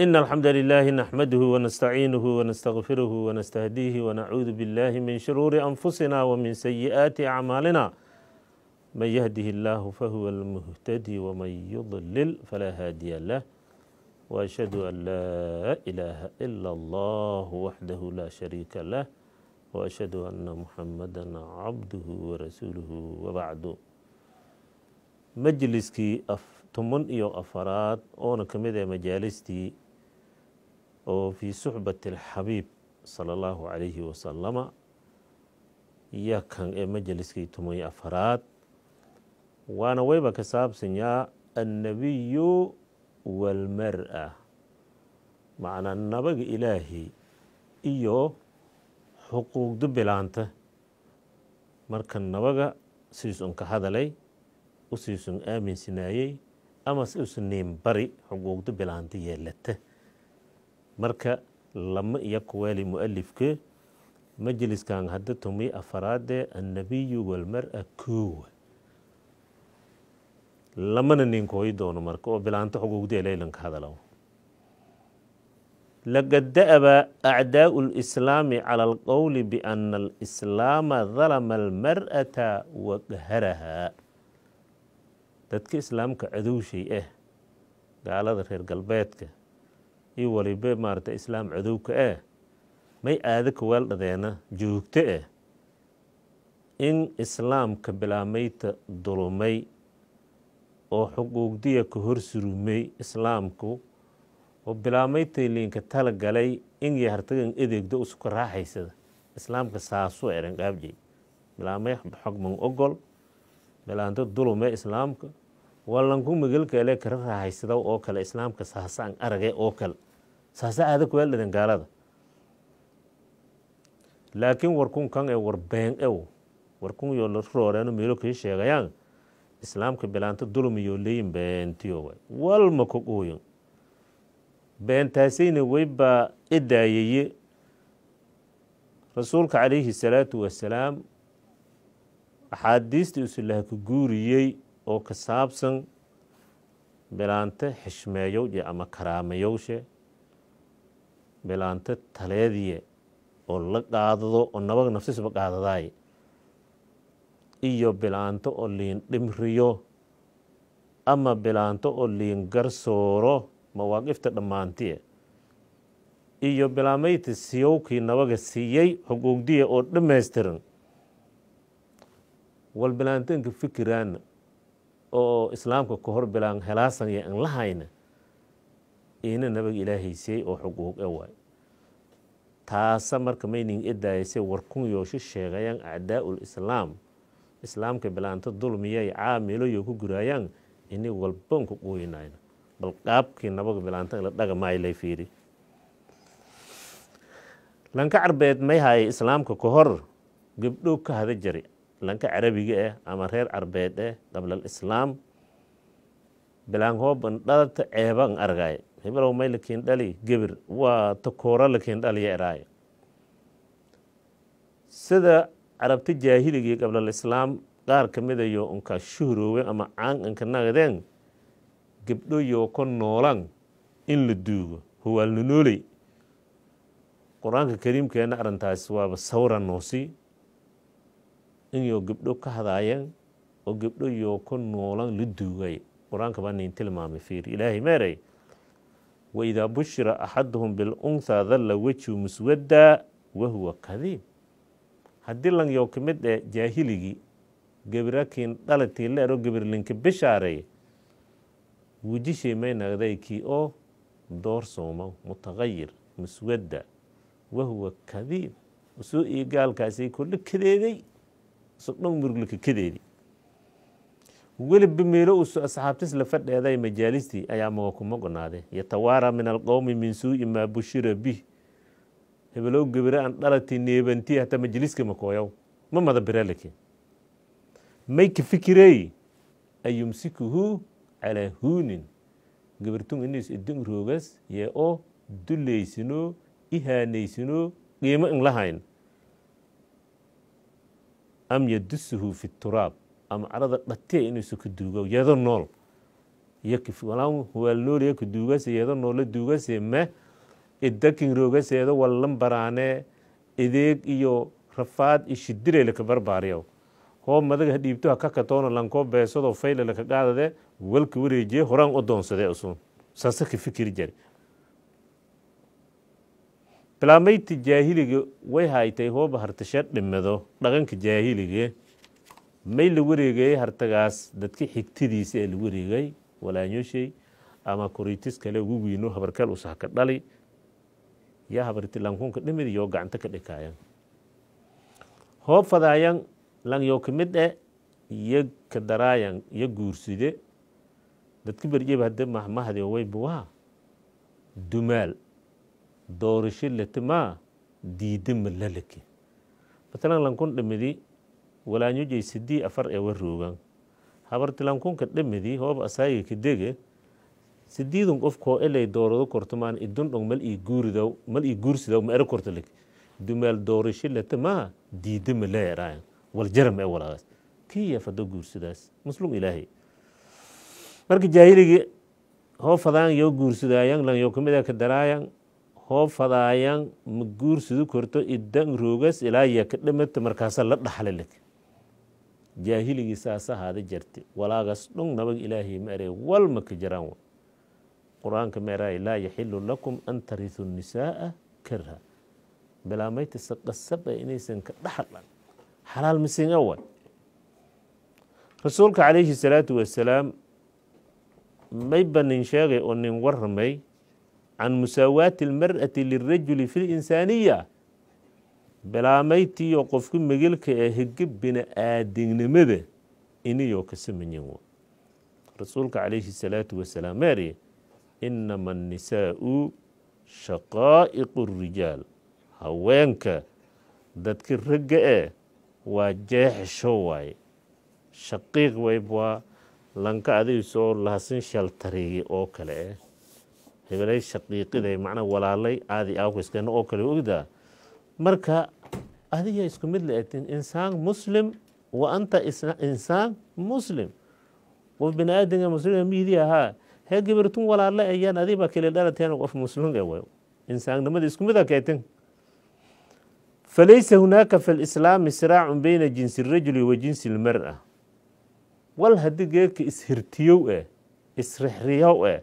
إن الحمد لله نحمده ونستعينه ونستغفره ونستهديه ونعوذ بالله من شرور أنفسنا ومن سيئات أعمالنا من يهده الله فهو المهتدي ومن يضلل فلا هادي له وأشهد أن لا إله إلا الله وحده لا شريك له وأشهد أن محمدا عبده ورسوله وبعد مجلسك أف تمن إيو أفراد أون كمدة مجالستي oo fii suxbati alxabiib sala allahu calayhi wasalama iyo ee majaliskii toman afaraad waana wayba ka saabsanyaa annabiyu waalmar'a macnaa nabaga ilaahi iyo xuquuqda bilaanta marka nabaga siisun ka hadalay usiisun sidiisun ama si usu niinbari xuquuqda bilaanta yeelata marka lama iyaku waali mualifke majliskan hadda tumi afaraadee annabiyu walmara kuwa lamana ninkoy doono marka oo bilaanto xugugdee leylanka hadalo laqad acdaa'u lislaami cala alqowli biana alislaama dalama almar'ata waqharahaa dadka islaamka cadowshay ah eh, gaalada reer galbeedka iyo walibe maarata islaam cadowka ah eh, may aada kawaaldhadeena joogto ah in islaamka bilaamayta dulumay oo xuquuqdiya ka hor surumay islaamku oo bilaamaytay liinka tala galay in yahartagan adeegda usuka raaxaysada islaamka saasuu eranqaabjay bilaamay xogman ogol bilaanto dulume islaamka wallanku magalkaale kara raahaysada oo kale islaamka saasaan arage oo kale saasa aada kuyaal dhaden gaalada laakiin warkun kan e war been ew warkun yoo la rooreeno meelo kii sheegayaan islaamka bilaanto dulumiyo leeyin beentiyowa walma ku dhuuyin beentaasayna weybaa edaayeye rasuulka calayhi salaatu wasalaam axaadiistii usulahka guuriyey oo ka saabsan bilaanta xishmeeyow ama karaamayowshe bilaanta taleediye oo la qaadado oo nabaga nafsisba qaadadaay iyo bilaanto oo liin dhimriyo ama bilaanto oo liin garsooro mawaaqifta dhammaantiye iyo bilaameyti siyowkii nabaga siiyey xuquuqdiya oo dhammaystiran wal bilaantanka fikiraana oo islaamka ka hor bilaan helaasan iyo an lahayna ina nabag ilaahaysey oo xuquuq e waay taasa marka mayning edaayase war kun sheegayaan acdaa'ul islaam islaamka bilaanto dulmiyay caamiloyo ku guraayaan ini walbanku quuyinayna bal qaabkii nabaga bilaanta la dhaga maayla fiiri lanka carbeed may haye islaamka ka hor gabdho ka hada jari lanka carabiga ah ama reer carbeed eh qablal islaam bilaanhooban dhalata ceebaan argaay heblow may lakin dhali gebir waa takooro lakin dhaliya eraaye sida carabta jaahiligai qablalislaam qaar ka midayo unka shuhroowe ama caan anka naqdeen gebdhoyoo ka noolan in la duugo howaalna nooley qur-aanka kariimkeena arrintaas waaba sawra noosi inyo gebdho ka hadaayeen oo gebdhoyoo ka noolan la duugay qur-aanka baa nin tilmaamay fiir ilaahay meeray waidaa bushira axaduhum bilunhaa dalla wejihu muswaddaa wahuwa kadiib haddii langyow ka mid eh jaahiligii gebirakiin dhalatii leero gebirlinka bishaareey wujishii maynagdaykii oo door doorsoomo mutaqayir muswadda wahuwa kadiib usoo iyo gaalkaasi kole kadeeday sodhon murglika kadeedi weliba meelo uu asxaabtis la fadheeday majaalistii ayaa maga kuma gonaadee yatawaara min alqowmi min suu'i maa bushira bih hebelow gebire aan dhalati neebanti hataa majliska makooyow ma mada bireleke mayka fikirey an yumsikuhu calaa huunin gabartun inis idin roogas yee oo dulaysinoo ihaanaysinoo qiimo in lahayn am yadusuhu fi turaab ama carada dhatiya inuusa ka duugo yado nool yalaam huwaalnool duugase yado noolla duugase me iddakin roogase yado wallan baraane edeeg iyo rafaad ishidireyla ka barbaariyaw hoo madaga dhiibto ha kakatoono lankoo beesadoo faylala ka qaadade walka wareejiye horaan u doonsade usun saasaka fikir jare bilaamaydta jaahiliga way haytay hoo bahartasha dhimado dhaqanka jaahiliga may la wareegayay hartagaas dadka xigtadiisa ee la wareegay walaanyooshey ama koriitis kale ugu wiino habarkeel usaha ka dhali yaa habarti lankunka dhimid yoo ka dhekaayan eh, hoob fadaayan langyoo ka e iyo kadaraayan iyo guurside dadka berjeba hadda mahmahde waybuwaa dumaal doorasho latamaa diida malalake matalan lankun dhimidi walaanyujay sidii afar ee waroogan habartilankunka dhammadii hoob asaayga kadege sidiidan qof koo eley doorado kortamaan idundhong mal ii guursidaw ma ero kortalik dumaal doorasho lata maa diida ma leeraayan wal jaram ee walaagaas kiya fado guursadaas muslum ilaahay marka jaahiligi hoo fadaan yoo guursadaayan lan kamida ka ah daraayan hoo fadaayan ma guursadu korto idan roogas ilaa ya ka dhamata markaasa la dhaxlalik jaahiligiisa asahaada jarte walaagaas dhung nabag ilaahay ma erey walma ka jiraan qur-aanka ma laa yaxilu lakum an tarisu nisaaa karha bilaamaydtasa qasaba inaysan ka dhaxadhan xalaal masin awa rasuulka calayhi salaatu wasalaam may ba nin sheegay oo nin warramay can musaawaati almar'ati lirajuli fi linsaaniya bilaamaydtiiyo qofku megelka ee higa bini'aadinimada iniyoo ka samanyin wa rasuulka calayhi salaatu wasalaam maariye innama annisaa'u shaqaa'iqu rijaal haweenka dadki ragga eh waa jeexsho waaye shaqiiq wayb waa lanka adigu lahasin shaltareeye oo kale eh hebelay shaqiiqiday macnaa walaalay caadi aakiskeena oo kale ogdaa marka adiga isku mid la insaan muslim wa anta insaan muslim qof bini muslima miidii ahaa hee gabartun walaale ayaan adiibaa keli dhalateen qof muslim e insaannimada isku mid akeetin ah falaysa hunaaka fi lislaami siraacun beyna jinsi rajuli wa jinsi lmara wal haddii geedka ishirtiyow eh isrixriyow eh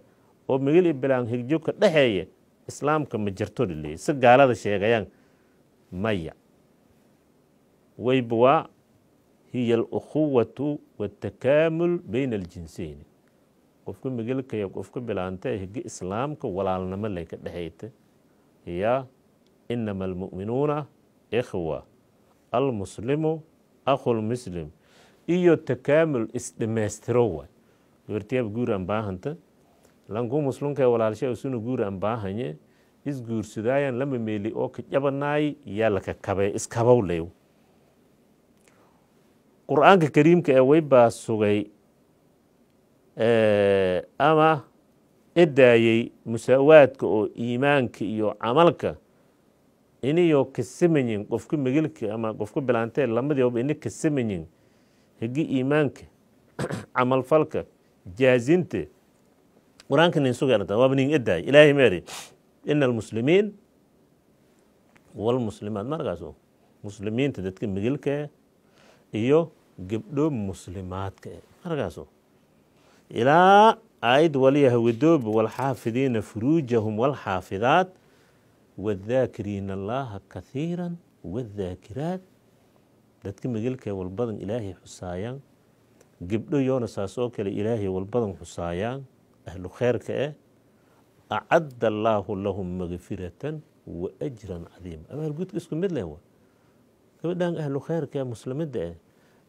oo migil ibilaan higjogka dhexeeya islaamka ma jarto dhile si gaalada sheegayaan maya weyba waa hiya alukhuwatu waatakaamul bayn aljinseyni qofka magelkaya qofka bilaanta higi islaamka walaalnimo layka ka dhexayta yaa inama almu'minuuna ikhwa almuslimu akhulmuslim iyo takaamul isdhammaystiro waay gabartiyaaba guur aan baahanta lanku muslimkay walaalshaa usuna guur aan baahanye isguursadaayan lama meeli oo ka jabanaay yaa la kakabay iskabowlew qur-aanka kariimka ee weybaa sugay eh, ama edaayey musaawaadka oo iimaanka iyo camalka iniyo ka kasamayin qofka megilka ama qofka bilaantee lamadiiba ina kasamayin hegi iimaanka camalfalka jaazinta qur-aanka nin sugaynata edaay ilaahay meeri in almuslimiin walmuslimaat markaaso muslimiinta dadka migilkae iyo gebdho muslimaadka e markaaso ilaa aayad walyahwidoob walxaafidiina furuujahum walxaafidaat wadaakiriina allaaha kathiira wadaakiraat dadka migilkae walbadan ilaahay xusaayaan gebdho yoona saas oo kale ilaahay walbadan xusaayaan ahlu kheerka eh acadda allaahu lahum makfiratan wa ajran cadiima abaalguudka isku mid leh gabadhan ahlu khayrka muslimada eh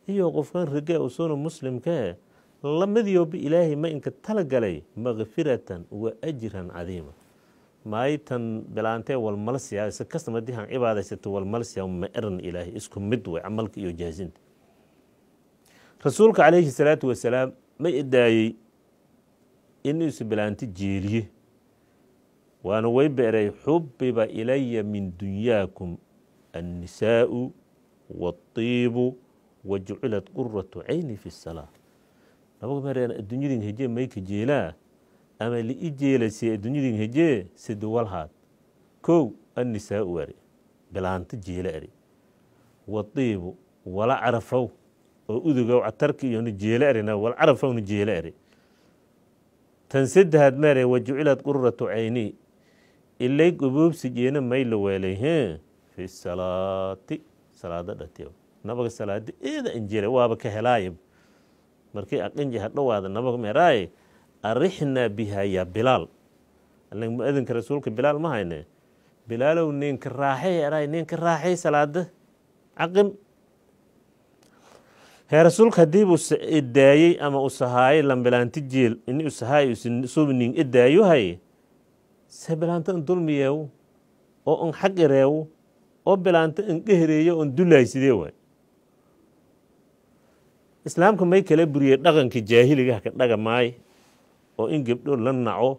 iyo qofkan raga usuuna muslimkae lamadiyooba ilaahay ma inka tala galay makfiratan wa ajran cadiima maaytan bilaantee walmala siyaasa kastama dihan cibaadaysato walmala ma eran ilaahay isku mid way camalka iyo jaazinta rasuulka calayhi salaatu wasalaam ma idaayey inuu isbilaanti jeeliye waanu way beeray xubiba ilaya min dunyaakum annisaau waiibu wajculat quratu cayni fi salaa nabagumeeaddunyadin hejee mayka jeelaa ama li'i jeelaysay addunyadin hejee siduwalhaad kow annisaau ari bilaanto jeela ari waiibu wala carafow oo udugow catarka iyonu jeela arina wala carafowna jeela ari tan saddexaad meere wajucilat quratu cayni ilay gubuubsi jeena may la fi salaati salaada dhateew nabaga salaada eeda anjira waaba ka helaayab markii aqinji hadhowaada nabaga meeraaye arixnaa biha yaa bilaal allan mu rasuulka bilaal ma hayne bilaalow ninka raaxay eraay ninka raaxay salaada caqim hee rasuulka haddii buu idaayey ama usahaayay lambilaanti jeel ini usahaay subnin idaayohay se bilaanto n dulmiyeew oo on xaq ireew oo bilaanto n dhehereeyo on dullaay waay islaamka may kala buriyey dhaqanka jaahiligaha ka dhaga maaye oo in gebdho la naco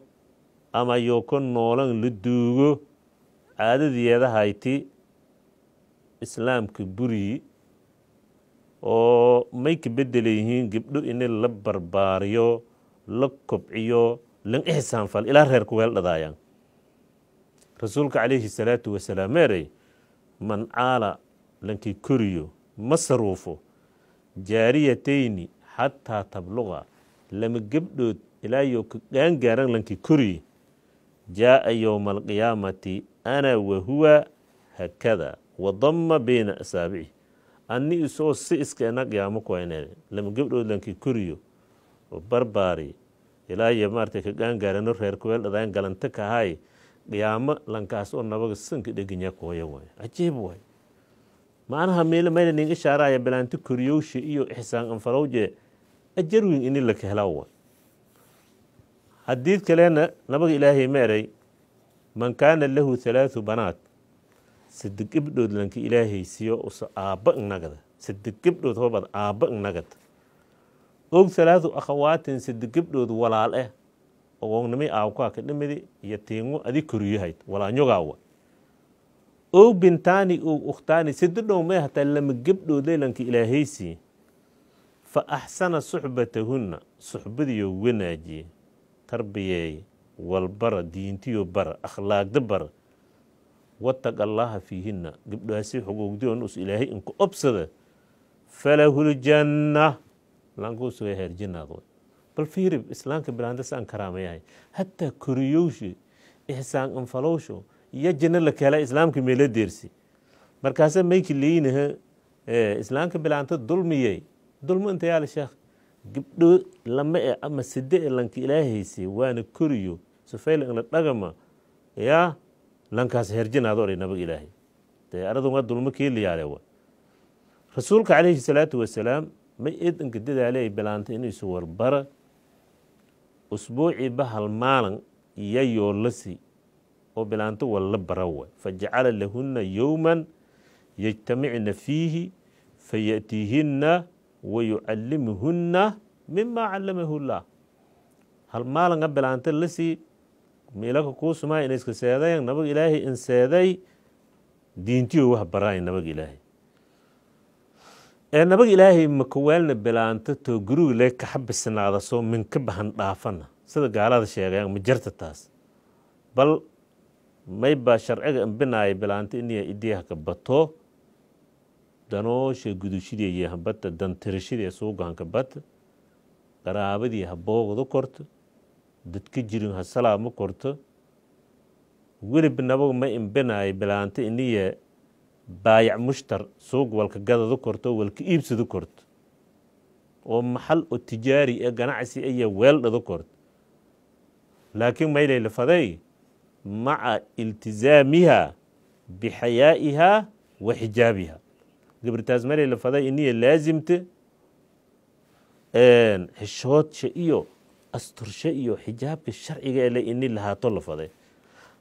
ama yooko noolan la duugo caadadiyeedahayti islaamka buriyi oo may ka beddela yihiin gebdho ini la barbaariyo la kobciyo lan i xisaanfal ilaa reerku weel dhadaayaan rasuulka calayhi salaatu wasalaam meerey man caala lankii koriyo ma saruufo jaariyatayni xataa tabluqa lama gebdhood ilaayo ka gaangaaran lankii koriye jaa'a yowma alqiyaamati ana huwa hakada wadama bayna asaabici anni isoo si iska ena qiyaamo kuhayneen lama gebdhood lankii koriyo barbaari ilaa iyo maartay ka gaangaarano reer kuweel dhadaan galanta kahay qiyaamo lankaas oo nabaga sanka dheginya kooya waay cajiib waay macnaha miile mayna ninga shaaraya bilaanti koryowshi iyo ixsaan anfarowje ajarwin ini la kehlaa waay hadiid kalena nabaga ilaahay meeray man kaana lahu halaathu banaat sadeg gabdhood lanka ilaahay siyo aabba inagada sadeg gabdhood hobad aabba inagada og alaau akhawaatin sade gebdhood walaal eh ogognimi aawkaa ah kadhimidi iyo tiingu adi koriyuhayd walaanyogaawa og bintaani og ukhtaani sade dhowmee hataa lama gebdhood leylanka ilaahaysi fa axsana suxbatahunna suxbadiyo wanaajiye tarbiyeey walbara diintiyo bara akhlaaqda bara wataqa allaaha fiihinna gebdhaasi xogowdiyoon us ilaahay inka obsada falahuljanna languusuga heerjinaqwe bal fiirib islaamka bilaandas aan karaamayahay hataa koriyowshi ixsaan anfalowsho iyo la keela islaamka meela deersi markaasa mayki leynaha eh, islaamka bilaanta dulmiyey dulmo intayaal sheekh gabdho lama e ama side e lanka ilaahaysay waana koriyo sufayla inla dhagama yaa lankaas heerjinaado odhay nabag ilaahay dee aradunga dulmo kii liyaalewa rasuulka calayhi salaatu wasalaam ma ciidanka dadaale ay bilaantay inaysu warbara usbuucii bahal maalin yayoo lasi oo bilaanto walla barawa fajacala lahunna yowman yajtamicna fiihi fayatiihinna wayucalimuhunna mima calamahu llah hal maalin a bilaanta lasii miilaka kuu sumaa inayska seedayan nabag ilaahay in diintiyo wax baraayan nabag ilaahay nabaga ilaahay makawaalna bilaanta too guriga le kaxa bisnaadaso minka bahan dhaafana sida gaalada sheegayan ma jirta taas bal maybaa sharciga imbinaaya bilaanta iniya idiyahka bato danoosha gudushideeyi habata dantirishidee suugahanka bata qaraabadii ha boogda korto dadka jirin ha salaama korto welib ma imbinaaya bilaanta iniya baayac mushtar suuq walkagadadu korto walka iibsadu korto oo maxal oo tijaari ee ganacsi iyo weeldhadu korto laakiin maylay lafaday maca iltizaamiha bixayaa'iha wa xijaabiha gabartaas maylay lafaday iniya laasimta xishoodsha iyo astursha iyo xijaabka sharciga ele ini lahaato lafaday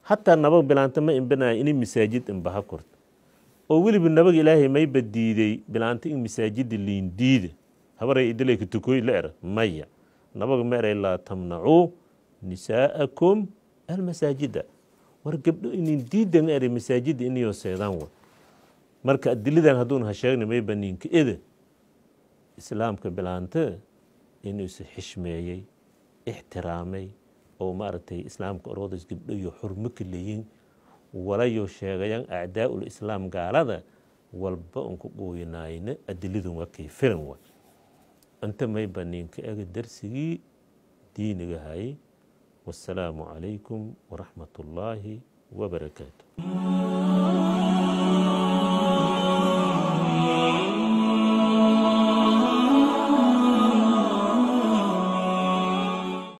hataa naba bilaanta ma imbanayo ini masaajid imbaha korto oo weliba nabaga ilaahay mayba diiday bilaanta in masaajida liindiida habaray idalayka tukoy la era maya nabaga meeray laa tamnacuu nisaa'akum almasaajida war gabdho inin diida eray masaajida inayoo seedaan wa marka adilidan hadduuna ha sheegna mayba ninka eda islaamka bilaanta inuu is xishmeeyey ixtiraamay oo maaragtay islaamka oroodays gabdhoyo xurmo ka leeyin walayuu sheegayan acdaaءulislaam gaalada walba unku quuyinayna adilidun waa kay filan wa inta may baniinka ega darsigii diinigahayy wasalaamu calaykum waraxmat اllaahi wbarakaatu